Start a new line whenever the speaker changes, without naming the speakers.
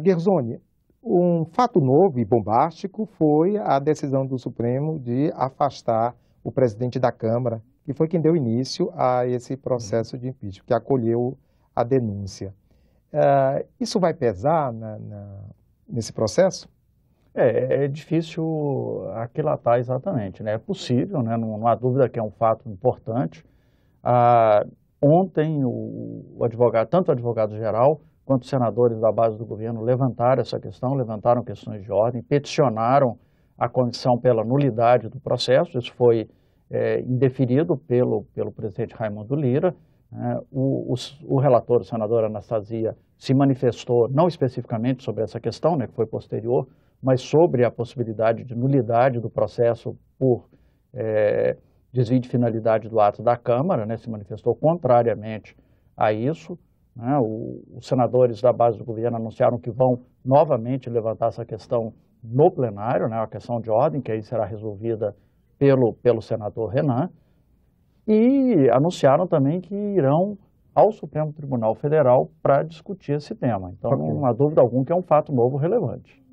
Guerzoni, um fato novo e bombástico foi a decisão do Supremo de afastar o presidente da Câmara, que foi quem deu início a esse processo de impeachment, que acolheu a denúncia. Uh, isso vai pesar na, na, nesse processo? É, é, é, difícil aquilatar
exatamente, né? É possível, né? Não, não há dúvida que é um fato importante. Ah, ontem, o, o advogado, tanto o advogado-geral quantos senadores da base do governo levantaram essa questão, levantaram questões de ordem, peticionaram a comissão pela nulidade do processo, isso foi é, indeferido pelo, pelo presidente Raimundo Lira. Né. o, o, o, relator, o senador Anastasia, se manifestou não especificamente sobre essa questão, né, que foi posterior, mas sobre a possibilidade de nulidade do processo por é, desvio de finalidade do ato da Câmara, né, se manifestou contrariamente a isso. Né? O, os senadores da base do governo anunciaram que vão novamente levantar essa questão no plenário, né? a questão de ordem, que aí será resolvida pelo, pelo senador Renan. E anunciaram também que irão ao Supremo Tribunal Federal para discutir esse tema. Então, okay. não há dúvida alguma que é um fato novo relevante.